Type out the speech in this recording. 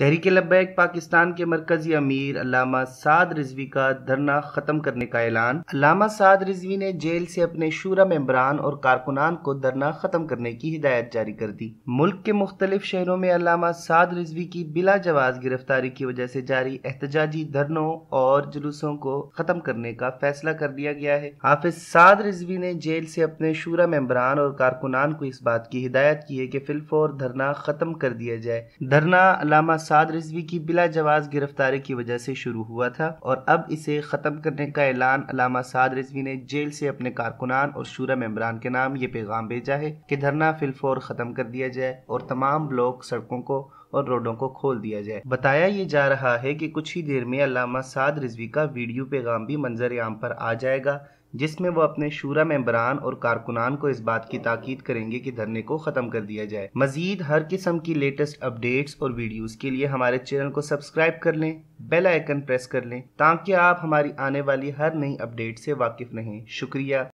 तहरीक लब्बैक पाकिस्तान के मरकजी अमीर अलामा साद रिजवी का धरना ख़त्म करने का ऐलान अलामा साद रिजवी ने जेल से अपने शूरा मेम्बरान और कारकुनान को धरना ख़त्म करने की हिदायत जारी कर दी मुल्क के मुख्तलिफ शहरों में अलामा साद रिजवी की बिला जवाज गिरफ्तारी की वजह से जारी एहतजाजी धरनों और जुलूसों को ख़त्म करने का फैसला कर दिया गया है हाफिज साद रिजवी ने जेल से अपने शूरा मेम्बरान और कारकुनान को इस बात की हिदायत की है कि फिलफोर धरना ख़त्म कर दिया जाए धरना अलामा फसाद रिजवी की बिला जवाज गिरफ्तारी की वजह से शुरू हुआ था और अब इसे ख़त्म करने का ऐलान अलामा साद रिजवी ने जेल से अपने कारकुनान और शूरा मेम्बरान के नाम ये पैगाम भेजा है कि धरना फिलफोर ख़त्म कर दिया जाए और तमाम ब्लॉक सड़कों को और रोडों को खोल दिया जाए बताया ये जा रहा है कि कुछ ही देर में अलामा साद रिजवी का वीडियो पैगाम भी मंजर आम पर आ जाएगा जिसमें वो अपने शूरा मेम्बरान और कारकुनान को इस बात की ताकीद करेंगे कि धरने को ख़त्म कर दिया जाए मजीद हर किस्म की लेटेस्ट अपडेट्स और वीडियोस के लिए हमारे चैनल को सब्सक्राइब कर लें बेल आइकन प्रेस कर लें ताकि आप हमारी आने वाली हर नई अपडेट से वाकिफ़ रहें शुक्रिया